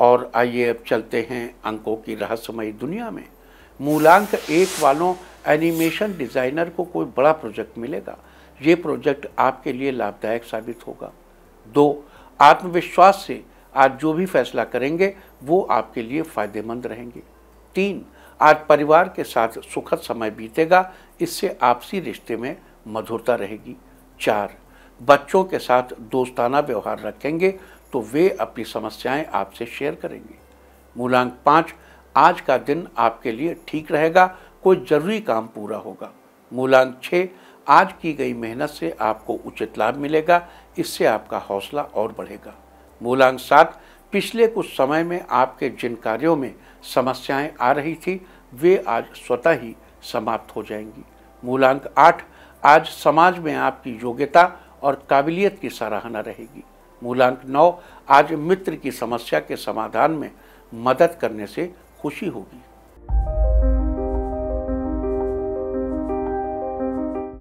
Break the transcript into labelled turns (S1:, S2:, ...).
S1: और आइए अब चलते हैं अंकों की रहस्यमय दुनिया में मूलांक एक वालों एनिमेशन डिज़ाइनर को कोई बड़ा प्रोजेक्ट मिलेगा ये प्रोजेक्ट आपके लिए लाभदायक साबित होगा दो आत्मविश्वास से आज जो भी फैसला करेंगे वो आपके लिए फायदेमंद रहेंगे तीन आज परिवार के साथ सुखद समय बीतेगा इससे आपसी रिश्ते में मधुरता रहेगी चार बच्चों के साथ दोस्ताना व्यवहार रखेंगे तो वे अपनी समस्याएं आपसे शेयर करेंगे मूलांक पाँच आज का दिन आपके लिए ठीक रहेगा कोई ज़रूरी काम पूरा होगा मूलांक छः आज की गई मेहनत से आपको उचित लाभ मिलेगा इससे आपका हौसला और बढ़ेगा मूलांक सात पिछले कुछ समय में आपके जिन कार्यों में समस्याएं आ रही थी वे आज स्वतः ही समाप्त हो जाएंगी मूलांक आठ आज समाज में आपकी योग्यता और काबिलियत की सराहना रहेगी मूलांक नौ आज मित्र की समस्या के समाधान में मदद करने से खुशी होगी